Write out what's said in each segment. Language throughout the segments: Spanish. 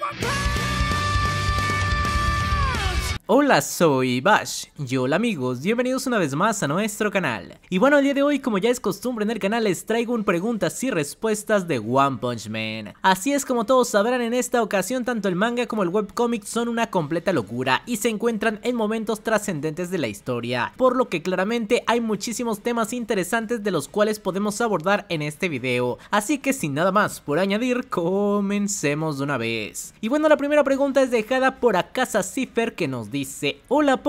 my power. Hola, soy Bash y hola amigos, bienvenidos una vez más a nuestro canal. Y bueno, el día de hoy, como ya es costumbre en el canal, les traigo un preguntas y respuestas de One Punch Man. Así es como todos sabrán, en esta ocasión tanto el manga como el webcomic son una completa locura y se encuentran en momentos trascendentes de la historia, por lo que claramente hay muchísimos temas interesantes de los cuales podemos abordar en este video. Así que sin nada más por añadir, comencemos de una vez. Y bueno, la primera pregunta es dejada por Akasa Cipher que nos dice dice Hola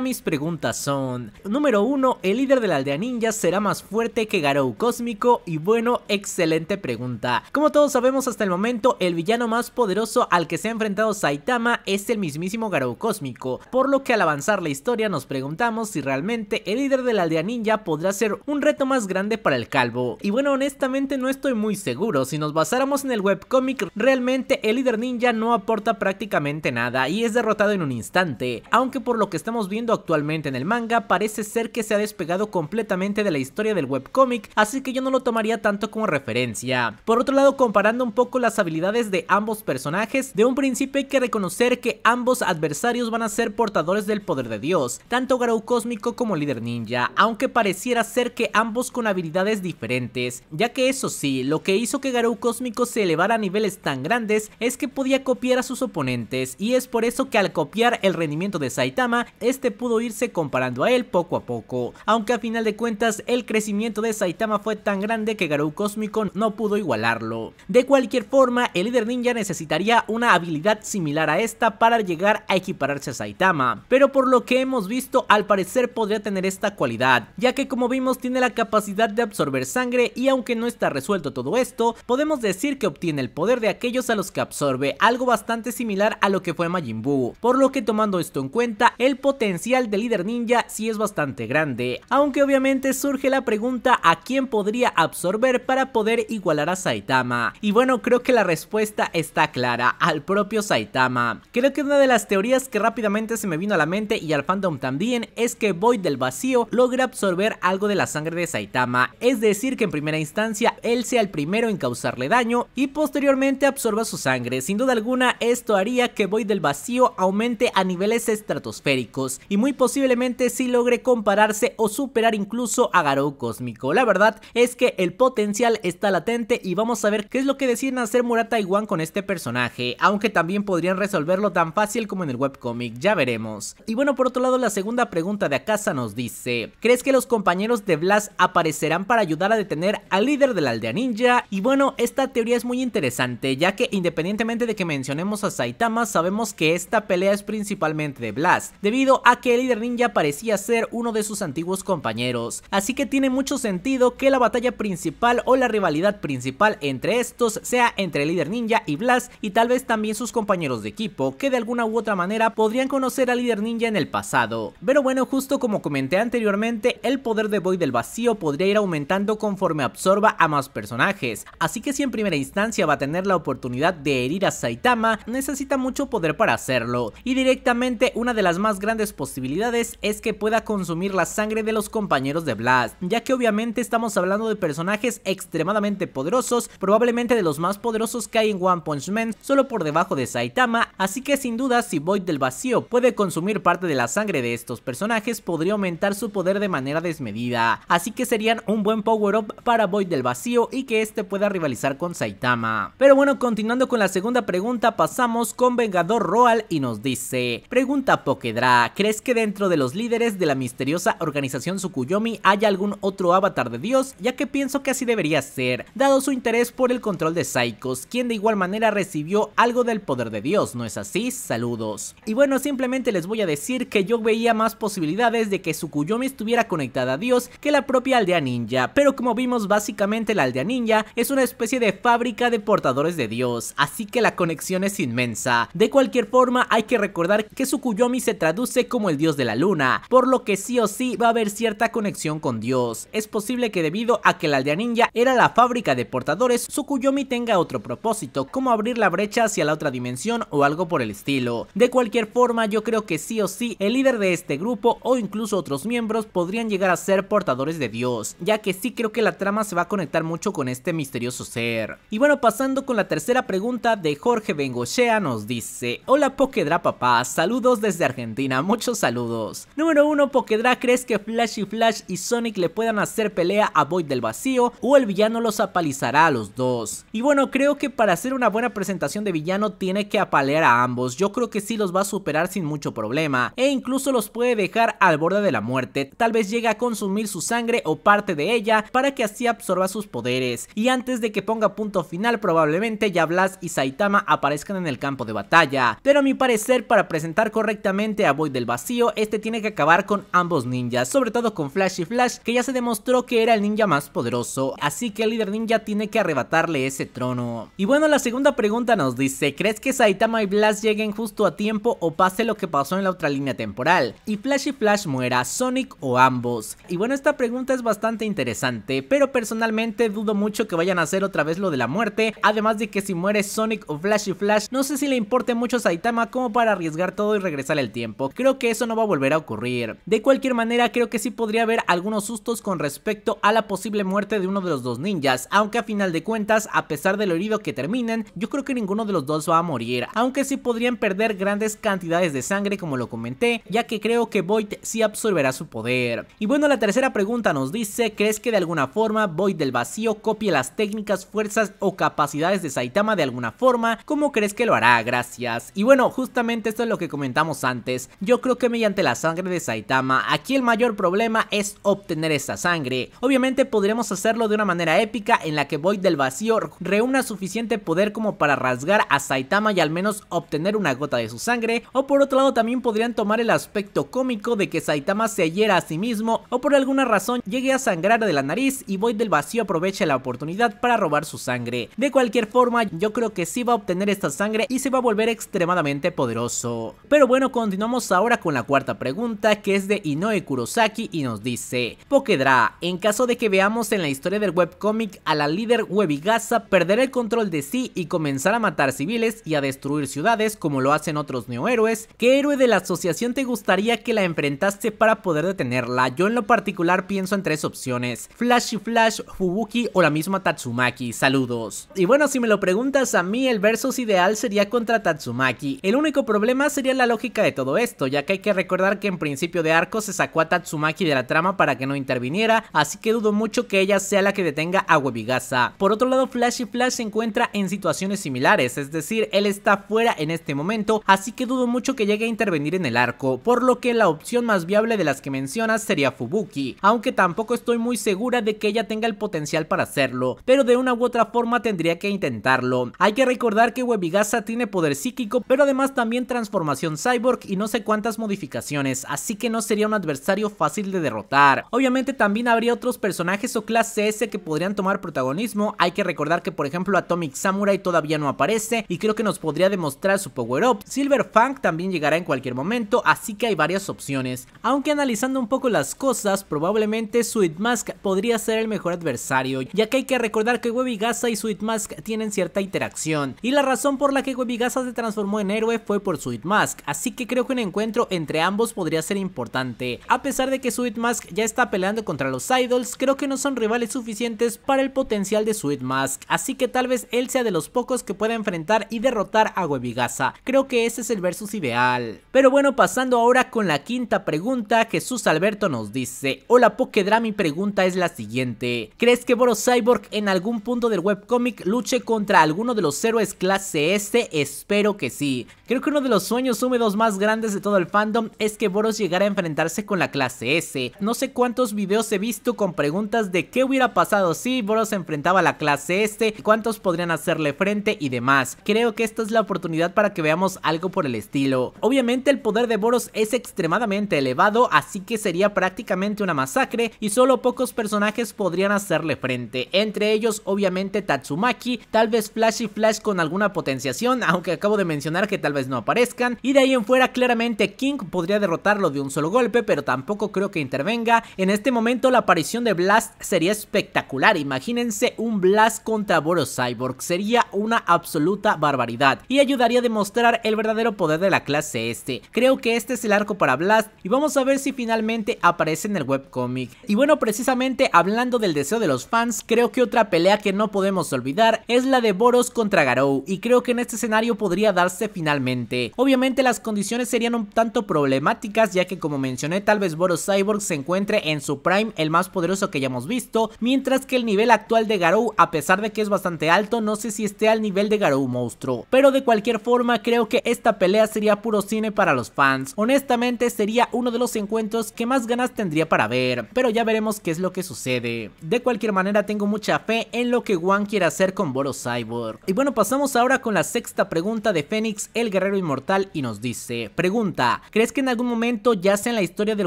mis preguntas son Número 1, el líder de la aldea ninja será más fuerte que Garou Cósmico y bueno, excelente pregunta Como todos sabemos hasta el momento, el villano más poderoso al que se ha enfrentado Saitama es el mismísimo Garou Cósmico Por lo que al avanzar la historia nos preguntamos si realmente el líder de la aldea ninja podrá ser un reto más grande para el calvo Y bueno, honestamente no estoy muy seguro, si nos basáramos en el webcomic realmente el líder ninja no aporta prácticamente nada y es derrotado en un instante aunque por lo que estamos viendo actualmente en el manga parece ser que se ha despegado completamente de la historia del webcómic, así que yo no lo tomaría tanto como referencia. Por otro lado, comparando un poco las habilidades de ambos personajes, de un principio hay que reconocer que ambos adversarios van a ser portadores del poder de Dios, tanto Garou Cósmico como Líder Ninja, aunque pareciera ser que ambos con habilidades diferentes, ya que eso sí, lo que hizo que Garou Cósmico se elevara a niveles tan grandes es que podía copiar a sus oponentes, y es por eso que al copiar el rendimiento de Saitama, este pudo irse comparando a él poco a poco, aunque a final de cuentas el crecimiento de Saitama fue tan grande que Garou Cósmico no pudo igualarlo. De cualquier forma, el líder ninja necesitaría una habilidad similar a esta para llegar a equipararse a Saitama, pero por lo que hemos visto al parecer podría tener esta cualidad, ya que como vimos tiene la capacidad de absorber sangre y aunque no está resuelto todo esto, podemos decir que obtiene el poder de aquellos a los que absorbe, algo bastante similar a lo que fue Majin Buu, por lo que tomando en cuenta, el potencial de líder ninja si es bastante grande. Aunque obviamente surge la pregunta a quién podría absorber para poder igualar a Saitama. Y bueno, creo que la respuesta está clara, al propio Saitama. Creo que una de las teorías que rápidamente se me vino a la mente y al fandom también es que Void del vacío logra absorber algo de la sangre de Saitama, es decir que en primera instancia él sea el primero en causarle daño y posteriormente absorba su sangre. Sin duda alguna esto haría que Void del vacío aumente a niveles estratosféricos y muy posiblemente Si logre compararse o superar incluso a Garou Cósmico. La verdad es que el potencial está latente y vamos a ver qué es lo que deciden hacer Murata y Wan con este personaje, aunque también podrían resolverlo tan fácil como en el webcomic, ya veremos. Y bueno, por otro lado la segunda pregunta de Akasa nos dice, ¿crees que los compañeros de Blas aparecerán para ayudar a detener al líder de la aldea ninja? Y bueno, esta teoría es muy interesante, ya que independientemente de que mencionemos a Saitama, sabemos que esta pelea es principalmente de Blast, debido a que el líder ninja parecía ser uno de sus antiguos compañeros, así que tiene mucho sentido que la batalla principal o la rivalidad principal entre estos sea entre el líder ninja y Blast y tal vez también sus compañeros de equipo, que de alguna u otra manera podrían conocer al líder ninja en el pasado. Pero bueno, justo como comenté anteriormente, el poder de Void del vacío podría ir aumentando conforme absorba a más personajes, así que si en primera instancia va a tener la oportunidad de herir a Saitama, necesita mucho poder para hacerlo, y directamente una de las más grandes posibilidades es que pueda consumir la sangre de los compañeros de Blast, ya que obviamente estamos hablando de personajes extremadamente poderosos, probablemente de los más poderosos que hay en One Punch Man, solo por debajo de Saitama, así que sin duda si Void del Vacío puede consumir parte de la sangre de estos personajes, podría aumentar su poder de manera desmedida, así que serían un buen power up para Void del Vacío y que este pueda rivalizar con Saitama. Pero bueno, continuando con la segunda pregunta, pasamos con Vengador Roal y nos dice, pregunta Pokedra, ¿crees que dentro de los líderes de la misteriosa organización Sukuyomi haya algún otro avatar de dios? Ya que pienso que así debería ser, dado su interés por el control de Psychos, quien de igual manera recibió algo del poder de dios, ¿no es así? Saludos. Y bueno, simplemente les voy a decir que yo veía más posibilidades de que Tsukuyomi estuviera conectada a dios que la propia aldea ninja, pero como vimos básicamente la aldea ninja es una especie de fábrica de portadores de dios, así que la conexión es inmensa. De cualquier forma hay que recordar que su Tsukuyomi se traduce como el dios de la luna, por lo que sí o sí va a haber cierta conexión con dios. Es posible que debido a que la aldea ninja era la fábrica de portadores, Tsukuyomi tenga otro propósito, como abrir la brecha hacia la otra dimensión o algo por el estilo. De cualquier forma, yo creo que sí o sí, el líder de este grupo o incluso otros miembros podrían llegar a ser portadores de dios, ya que sí creo que la trama se va a conectar mucho con este misterioso ser. Y bueno, pasando con la tercera pregunta de Jorge Bengochea nos dice, Hola Pokedra papá, saludos desde Argentina, muchos saludos. Número 1, Pokedra crees que Flash y Flash y Sonic le puedan hacer pelea a Void del vacío o el villano los apalizará a los dos. Y bueno, creo que para hacer una buena presentación de villano tiene que apalear a ambos, yo creo que sí los va a superar sin mucho problema, e incluso los puede dejar al borde de la muerte, tal vez llegue a consumir su sangre o parte de ella para que así absorba sus poderes, y antes de que ponga punto final probablemente ya Blas y Saitama aparezcan en el campo de batalla, pero a mi parecer para presentar correctamente a Void del vacío, este tiene que acabar con ambos ninjas, sobre todo con Flash y Flash, que ya se demostró que era el ninja más poderoso, así que el líder ninja tiene que arrebatarle ese trono. Y bueno, la segunda pregunta nos dice, ¿crees que Saitama y Blast lleguen justo a tiempo o pase lo que pasó en la otra línea temporal? Y Flash y Flash muera, Sonic o ambos. Y bueno, esta pregunta es bastante interesante, pero personalmente dudo mucho que vayan a hacer otra vez lo de la muerte, además de que si muere Sonic o Flash y Flash, no sé si le importe mucho a Saitama como para arriesgar todo y regresar el tiempo. Creo que eso no va a volver a ocurrir. De cualquier manera, creo que sí podría haber algunos sustos con respecto a la posible muerte de uno de los dos ninjas, aunque a final de cuentas, a pesar del lo herido que terminen, yo creo que ninguno de los dos va a morir, aunque sí podrían perder grandes cantidades de sangre como lo comenté, ya que creo que Void sí absorberá su poder. Y bueno, la tercera pregunta nos dice, ¿crees que de alguna forma Void del vacío copie las técnicas, fuerzas o capacidades de Saitama de alguna forma? ¿Cómo crees que lo hará? Gracias. Y bueno, justamente esto es lo que comenté antes, yo creo que mediante la sangre de Saitama, aquí el mayor problema es obtener esta sangre. Obviamente podremos hacerlo de una manera épica en la que Void del vacío reúna suficiente poder como para rasgar a Saitama y al menos obtener una gota de su sangre, o por otro lado también podrían tomar el aspecto cómico de que Saitama se hiera a sí mismo o por alguna razón llegue a sangrar de la nariz y Void del vacío aproveche la oportunidad para robar su sangre. De cualquier forma, yo creo que sí va a obtener esta sangre y se va a volver extremadamente poderoso. Pero bueno, continuamos ahora con la cuarta pregunta que es de Inoue Kurosaki y nos dice Pokedra, en caso de que veamos en la historia del webcomic a la líder Webigasa perder el control de sí y comenzar a matar civiles y a destruir ciudades como lo hacen otros neohéroes, ¿qué héroe de la asociación te gustaría que la enfrentaste para poder detenerla? Yo en lo particular pienso en tres opciones, Flash y Flash, Fubuki o la misma Tatsumaki, saludos. Y bueno, si me lo preguntas a mí, el versus ideal sería contra Tatsumaki, el único problema sería la lógica de todo esto, ya que hay que recordar que en principio de arco se sacó a Tatsumaki de la trama para que no interviniera, así que dudo mucho que ella sea la que detenga a Webigasa. Por otro lado, Flash y Flash se encuentra en situaciones similares, es decir, él está fuera en este momento, así que dudo mucho que llegue a intervenir en el arco, por lo que la opción más viable de las que mencionas sería Fubuki, aunque tampoco estoy muy segura de que ella tenga el potencial para hacerlo, pero de una u otra forma tendría que intentarlo. Hay que recordar que Webigasa tiene poder psíquico, pero además también transformación cyborg y no sé cuántas modificaciones, así que no sería un adversario fácil de derrotar. Obviamente también habría otros personajes o clase S que podrían tomar protagonismo, hay que recordar que por ejemplo Atomic Samurai todavía no aparece y creo que nos podría demostrar su power up, Silver Fang también llegará en cualquier momento, así que hay varias opciones. Aunque analizando un poco las cosas, probablemente Sweet Mask podría ser el mejor adversario, ya que hay que recordar que Webigasa y Sweet Mask tienen cierta interacción, y la razón por la que Webigasa se transformó en héroe fue por Sweet Mask, así que creo que un encuentro entre ambos podría ser importante. A pesar de que Sweet Mask ya está peleando contra los Idols, creo que no son rivales suficientes para el potencial de Sweet Mask. así que tal vez él sea de los pocos que pueda enfrentar y derrotar a Webigasa. Creo que ese es el versus ideal. Pero bueno, pasando ahora con la quinta pregunta, Jesús Alberto nos dice, hola Pokedra, mi pregunta es la siguiente. ¿Crees que Boros Cyborg en algún punto del webcomic luche contra alguno de los héroes clase S? Espero que sí. Creo que uno de los sueños húmedos más grandes de todo el fandom es que Boros llegara a enfrentarse con la clase S. No sé cuántos videos he visto con preguntas de qué hubiera pasado si Boros enfrentaba a la clase S, cuántos podrían hacerle frente y demás. Creo que esta es la oportunidad para que veamos algo por el estilo. Obviamente el poder de Boros es extremadamente elevado, así que sería prácticamente una masacre y solo pocos personajes podrían hacerle frente. Entre ellos obviamente Tatsumaki, tal vez Flash y Flash con alguna potenciación, aunque acabo de mencionar que tal vez no aparezcan, y de ahí fuera claramente King podría derrotarlo de un solo golpe, pero tampoco creo que intervenga. En este momento la aparición de Blast sería espectacular, imagínense un Blast contra Boros Cyborg, sería una absoluta barbaridad y ayudaría a demostrar el verdadero poder de la clase este. Creo que este es el arco para Blast y vamos a ver si finalmente aparece en el webcomic. Y bueno, precisamente hablando del deseo de los fans, creo que otra pelea que no podemos olvidar es la de Boros contra Garou y creo que en este escenario podría darse finalmente. Obviamente la las condiciones serían un tanto problemáticas ya que como mencioné tal vez Boros Cyborg se encuentre en su prime el más poderoso que hayamos visto, mientras que el nivel actual de Garou a pesar de que es bastante alto no sé si esté al nivel de Garou monstruo, pero de cualquier forma creo que esta pelea sería puro cine para los fans, honestamente sería uno de los encuentros que más ganas tendría para ver, pero ya veremos qué es lo que sucede, de cualquier manera tengo mucha fe en lo que One quiere hacer con Boros Cyborg, y bueno pasamos ahora con la sexta pregunta de Fénix el guerrero inmortal y nos dice, pregunta, ¿crees que en algún momento, ya sea en la historia del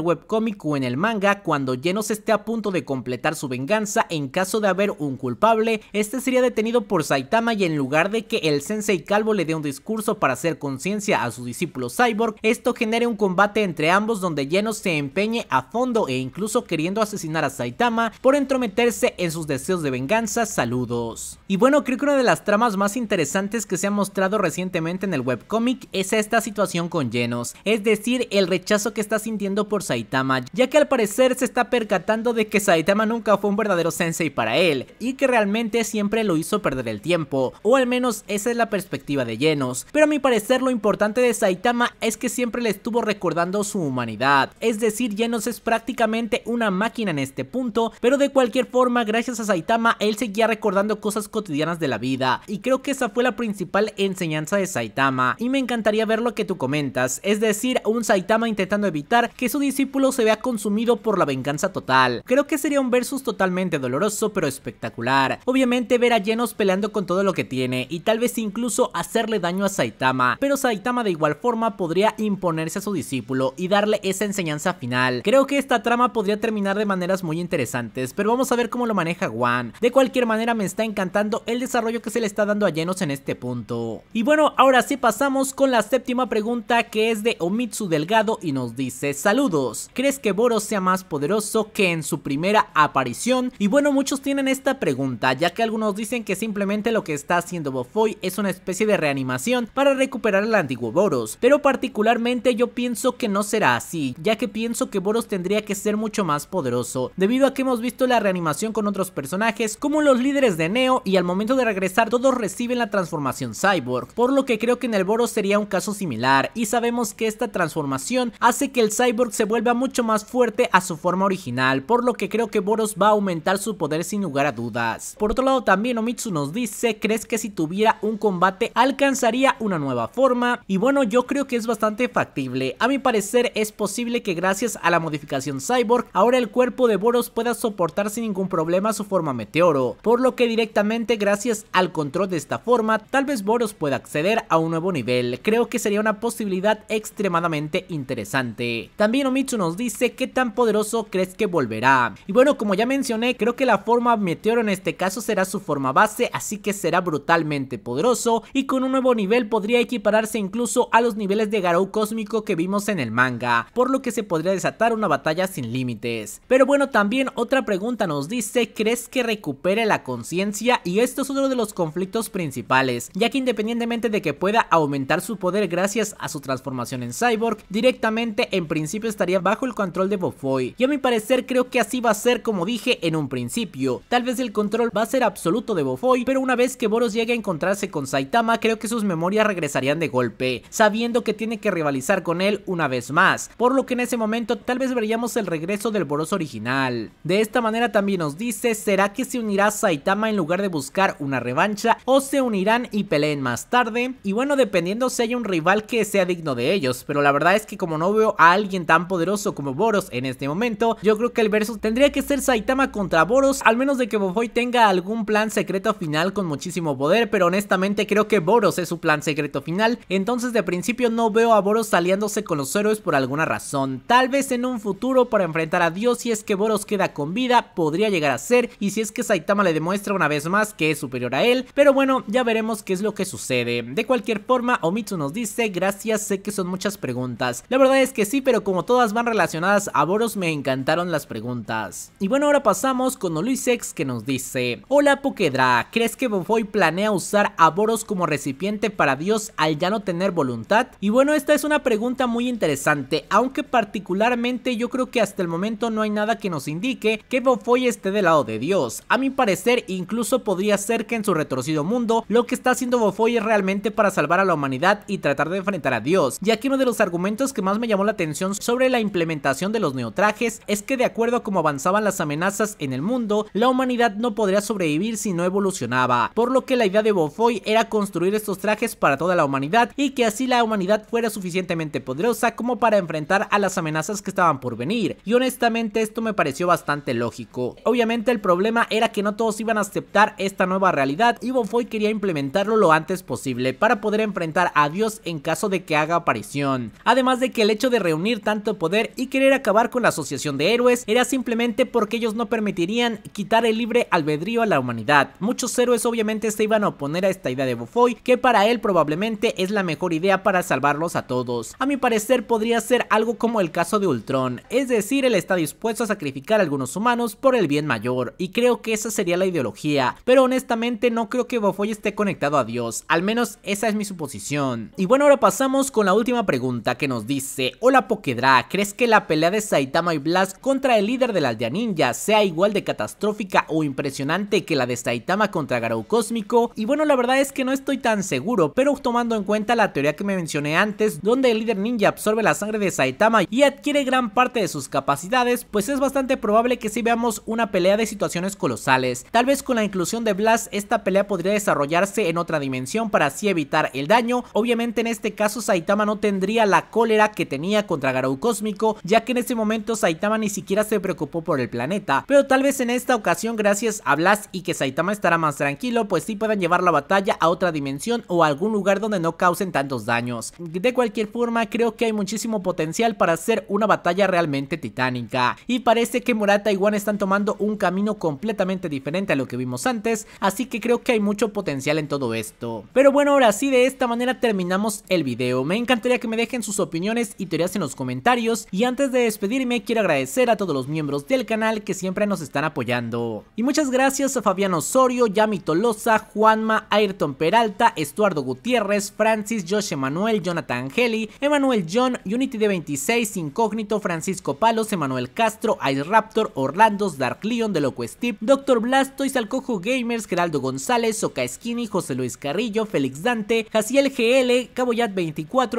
webcómic o en el manga, cuando Genos esté a punto de completar su venganza, en caso de haber un culpable, este sería detenido por Saitama y en lugar de que el sensei calvo le dé un discurso para hacer conciencia a su discípulo Cyborg, esto genere un combate entre ambos donde Genos se empeñe a fondo e incluso queriendo asesinar a Saitama por entrometerse en sus deseos de venganza, saludos. Y bueno, creo que una de las tramas más interesantes que se ha mostrado recientemente en el webcómic es esta situación con Genos, es decir, el rechazo que está sintiendo por Saitama, ya que al parecer se está percatando de que Saitama nunca fue un verdadero sensei para él, y que realmente siempre lo hizo perder el tiempo, o al menos esa es la perspectiva de Genos, pero a mi parecer lo importante de Saitama es que siempre le estuvo recordando su humanidad, es decir, Genos es prácticamente una máquina en este punto, pero de cualquier forma, gracias a Saitama, él seguía recordando cosas cotidianas de la vida, y creo que esa fue la principal enseñanza de Saitama, y me encantaría ver lo que tú comentas, es decir, un Saitama intentando evitar que su discípulo se vea consumido por la venganza total. Creo que sería un versus totalmente doloroso pero espectacular. Obviamente ver a Genos peleando con todo lo que tiene y tal vez incluso hacerle daño a Saitama, pero Saitama de igual forma podría imponerse a su discípulo y darle esa enseñanza final. Creo que esta trama podría terminar de maneras muy interesantes, pero vamos a ver cómo lo maneja Wan. De cualquier manera me está encantando el desarrollo que se le está dando a Genos en este punto. Y bueno, ahora sí pasamos con la séptima pregunta que es de Omitsu Delgado y nos dice saludos, ¿crees que Boros sea más poderoso que en su primera aparición? Y bueno muchos tienen esta pregunta ya que algunos dicen que simplemente lo que está haciendo Bofoy es una especie de reanimación para recuperar al antiguo Boros, pero particularmente yo pienso que no será así, ya que pienso que Boros tendría que ser mucho más poderoso, debido a que hemos visto la reanimación con otros personajes como los líderes de Neo y al momento de regresar todos reciben la transformación cyborg, por lo que creo que en el Boros sería un caso similar y sabemos que esta transformación hace que el cyborg se vuelva mucho más fuerte a su forma original, por lo que creo que Boros va a aumentar su poder sin lugar a dudas. Por otro lado también Omitsu nos dice, ¿crees que si tuviera un combate alcanzaría una nueva forma? Y bueno, yo creo que es bastante factible. A mi parecer es posible que gracias a la modificación cyborg, ahora el cuerpo de Boros pueda soportar sin ningún problema su forma meteoro, por lo que directamente gracias al control de esta forma, tal vez Boros pueda acceder a un nuevo nivel. Creo que sería una posibilidad extremadamente interesante. También Omitsu nos dice qué tan poderoso crees que volverá. Y bueno, como ya mencioné, creo que la forma meteoro en este caso será su forma base, así que será brutalmente poderoso y con un nuevo nivel podría equipararse incluso a los niveles de Garou cósmico que vimos en el manga, por lo que se podría desatar una batalla sin límites. Pero bueno, también otra pregunta nos dice, ¿crees que recupere la conciencia? Y esto es otro de los conflictos principales, ya que independientemente de que pueda aumentar su poder gracias a a su transformación en Cyborg, directamente en principio estaría bajo el control de Bofoy. Y a mi parecer creo que así va a ser como dije en un principio. Tal vez el control va a ser absoluto de Bofoy, pero una vez que Boros llegue a encontrarse con Saitama, creo que sus memorias regresarían de golpe, sabiendo que tiene que rivalizar con él una vez más, por lo que en ese momento tal vez veríamos el regreso del Boros original. De esta manera también nos dice, ¿será que se unirá Saitama en lugar de buscar una revancha o se unirán y peleen más tarde? Y bueno, dependiendo si hay un rival que sea digno de ellos, pero la verdad es que como no veo a alguien tan poderoso como Boros en este momento, yo creo que el versus tendría que ser Saitama contra Boros, al menos de que Bofoy tenga algún plan secreto final con muchísimo poder, pero honestamente creo que Boros es su plan secreto final, entonces de principio no veo a Boros aliándose con los héroes por alguna razón, tal vez en un futuro para enfrentar a Dios si es que Boros queda con vida, podría llegar a ser, y si es que Saitama le demuestra una vez más que es superior a él, pero bueno, ya veremos qué es lo que sucede. De cualquier forma, Omitsu nos dice, gracias, sé que son muchas preguntas. La verdad es que sí, pero como todas van relacionadas a Boros me encantaron las preguntas. Y bueno, ahora pasamos con X que nos dice, Hola Pokedra, ¿crees que Bofoy planea usar a Boros como recipiente para Dios al ya no tener voluntad? Y bueno, esta es una pregunta muy interesante, aunque particularmente yo creo que hasta el momento no hay nada que nos indique que Bofoy esté del lado de Dios. A mi parecer, incluso podría ser que en su retorcido mundo, lo que está haciendo Bofoy es realmente para salvar a la humanidad y tratar de enfrentar a Dios, ya que uno de los argumentos que más me llamó la atención sobre la implementación de los neotrajes es que de acuerdo a cómo avanzaban las amenazas en el mundo, la humanidad no podría sobrevivir si no evolucionaba, por lo que la idea de Bofoy era construir estos trajes para toda la humanidad y que así la humanidad fuera suficientemente poderosa como para enfrentar a las amenazas que estaban por venir, y honestamente esto me pareció bastante lógico. Obviamente el problema era que no todos iban a aceptar esta nueva realidad y Bofoy quería implementarlo lo antes posible para poder enfrentar a Dios en caso de que haga aparición. Además de que el hecho de reunir tanto poder y querer acabar con la asociación de héroes era simplemente porque ellos no permitirían quitar el libre albedrío a la humanidad. Muchos héroes obviamente se iban a oponer a esta idea de Bofoy, que para él probablemente es la mejor idea para salvarlos a todos. A mi parecer podría ser algo como el caso de Ultron, es decir, él está dispuesto a sacrificar a algunos humanos por el bien mayor, y creo que esa sería la ideología, pero honestamente no creo que Bofoy esté conectado a Dios, al menos esa es mi suposición. Y bueno, ahora pasamos pasamos con la última pregunta que nos dice Hola Pokedra, ¿crees que la pelea de Saitama y Blast contra el líder de la aldea ninja sea igual de catastrófica o impresionante que la de Saitama contra Garou Cósmico? Y bueno la verdad es que no estoy tan seguro, pero tomando en cuenta la teoría que me mencioné antes, donde el líder ninja absorbe la sangre de Saitama y adquiere gran parte de sus capacidades, pues es bastante probable que sí veamos una pelea de situaciones colosales. Tal vez con la inclusión de Blast esta pelea podría desarrollarse en otra dimensión para así evitar el daño, obviamente en este caso caso Saitama no tendría la cólera que tenía contra Garou Cósmico, ya que en ese momento Saitama ni siquiera se preocupó por el planeta, pero tal vez en esta ocasión gracias a Blast y que Saitama estará más tranquilo, pues sí puedan llevar la batalla a otra dimensión o a algún lugar donde no causen tantos daños. De cualquier forma, creo que hay muchísimo potencial para hacer una batalla realmente titánica, y parece que Murata y Wan están tomando un camino completamente diferente a lo que vimos antes, así que creo que hay mucho potencial en todo esto. Pero bueno, ahora sí, de esta manera terminamos el video me encantaría que me dejen sus opiniones y teorías en los comentarios. Y antes de despedirme, quiero agradecer a todos los miembros del canal que siempre nos están apoyando. Y muchas gracias a Fabián Osorio, Yami Tolosa, Juanma, Ayrton Peralta, Estuardo Gutiérrez, Francis, Josh Emanuel, Jonathan Heli, Emanuel John, Unity de 26, Incógnito, Francisco Palos, Emanuel Castro, Ice Raptor, Orlando's Dark Leon, De Loco Steve, Doctor y Alcojo Gamers, Geraldo González, Soca Skinny, José Luis Carrillo, Félix Dante, Jaciel GL, Caboyat 20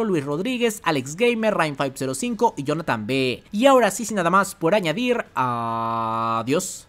Luis Rodríguez, Alex Gamer, Ryan505 y Jonathan B. Y ahora sí, sin nada más por añadir, adiós.